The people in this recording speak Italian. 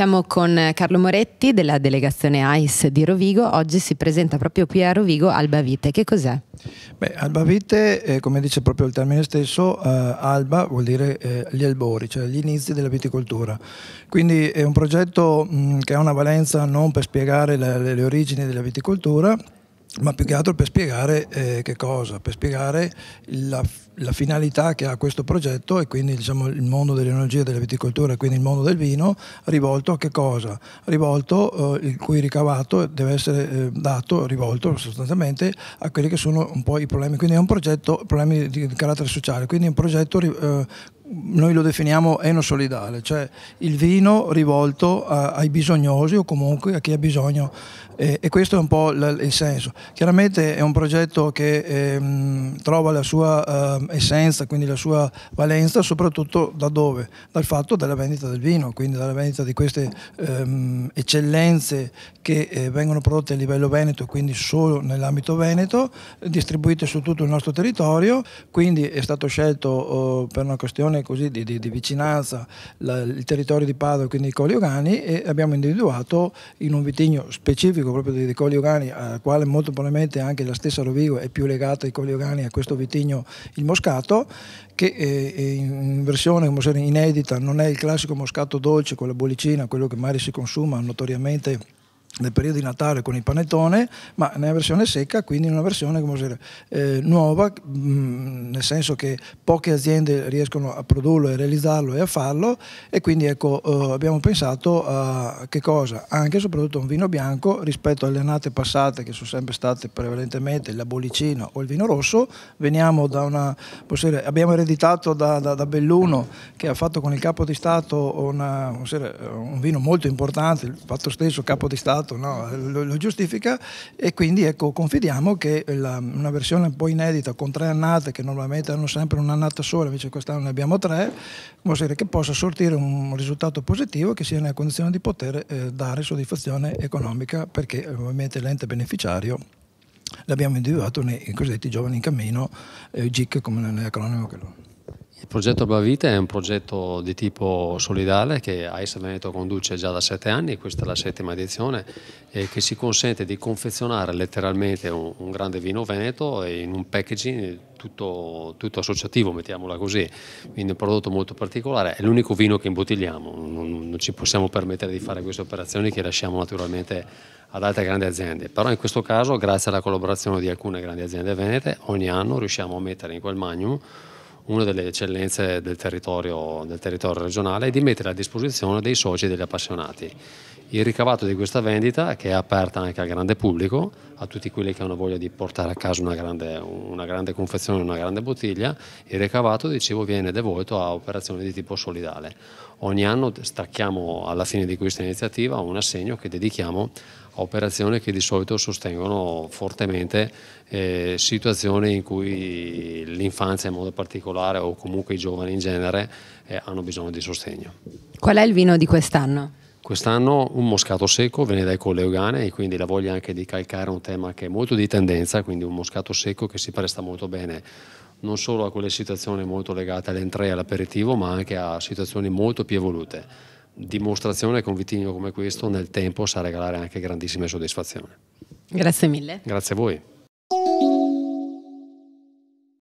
Siamo con Carlo Moretti della delegazione AIS di Rovigo. Oggi si presenta proprio qui a Rovigo Albavite. Che cos'è? Beh, Albavite, eh, come dice proprio il termine stesso, eh, alba vuol dire eh, gli albori, cioè gli inizi della viticoltura. Quindi è un progetto mh, che ha una valenza non per spiegare le, le origini della viticoltura, ma più che altro per spiegare eh, che cosa, per spiegare la, la, finalità che ha questo progetto e quindi diciamo, il mondo dell'enologia, della viticoltura e quindi il mondo del vino, rivolto a che cosa? Rivolto, eh, il cui ricavato deve essere eh, dato, rivolto sostanzialmente a quelli che sono un po' i problemi, quindi è un progetto, problemi di, di carattere sociale, quindi è un progetto eh, noi lo definiamo enosolidale, cioè il vino rivolto a, ai bisognosi o comunque a chi ha bisogno eh, e questo è un po' l- il senso. Chiaramente è un progetto che eh, trova la sua eh, essenza, quindi la sua valenza soprattutto da dove? Dal fatto della vendita del vino, quindi dalla vendita di queste ehm, eccellenze che eh, vengono prodotte a livello veneto, quindi solo nell'ambito veneto, distribuite su tutto il nostro territorio, quindi è stato scelto oh, per una questione così di, di, di vicinanza la, il territorio di Padova, quindi i Colli Ogani, e abbiamo individuato in un vitigno specifico proprio dei Colli Ogani, al quale molto probabilmente anche la stessa Rovigo è più legata ai Colli Ogani, a questo vitigno il Moscato, che è eh, eh, in versione inedita non è il classico Moscato dolce con la bollicina, quello che magari si consuma notoriamente nel periodo di Natale con il panettone, ma nella versione secca, quindi in una versione dire, eh, nuova, mh, mm, nel senso che poche aziende riescono a produrlo e realizzarlo e a farlo e quindi ecco, eh, abbiamo pensato a che cosa? Anche e soprattutto un vino bianco rispetto alle annate passate che sono sempre state prevalentemente la bollicina o il vino rosso, veniamo da una, dire, abbiamo ereditato da, da, da, Belluno che ha fatto con il capo di Stato una, un, un vino molto importante, il fatto stesso capo di Stato stato, no? lo, lo, giustifica e quindi ecco, confidiamo che la, una versione un po' inedita con tre annate che normalmente hanno sempre un'annata sola, invece quest'anno ne abbiamo tre, dire che possa sortire un risultato positivo che sia nella condizione di poter eh, dare soddisfazione economica perché eh, ovviamente l'ente beneficiario l'abbiamo individuato nei cosiddetti giovani in cammino, eh, GIC come nell'acronimo che lo... Il progetto Bavita è un progetto di tipo solidale che AIS Veneto conduce già da sette anni, questa è la settima edizione, e che ci consente di confezionare letteralmente un, un grande vino veneto in un packaging tutto, tutto, associativo, mettiamola così, quindi un prodotto molto particolare, è l'unico vino che imbottigliamo, non, non ci possiamo permettere di fare queste operazioni che lasciamo naturalmente ad altre grandi aziende, però in questo caso grazie alla collaborazione di alcune grandi aziende venete ogni anno riusciamo a mettere in quel magnum una delle eccellenze del territorio, del territorio regionale e di mettere a disposizione dei soci e degli appassionati. Il ricavato di questa vendita, che è aperta anche al grande pubblico, a tutti quelli che hanno voglia di portare a casa una grande, una grande confezione, una grande bottiglia, il ricavato, dicevo, viene devolto a operazioni di tipo solidale. Ogni anno stacchiamo alla fine di questa iniziativa un assegno che dedichiamo operazioni che di solito sostengono fortemente eh, situazioni in cui l'infanzia in modo particolare o comunque i giovani in genere eh, hanno bisogno di sostegno. Qual è il vino di quest'anno? Quest'anno un moscato secco viene dai Colleogane e quindi la voglia anche di calcare un tema che è molto di tendenza, quindi un moscato secco che si presta molto bene non solo a quelle situazioni molto legate all'entrée e all'aperitivo, ma anche a situazioni molto più evolute dimostrazione con vitigno come questo nel tempo sa regalare anche grandissime soddisfazioni. Grazie mille. Grazie a voi.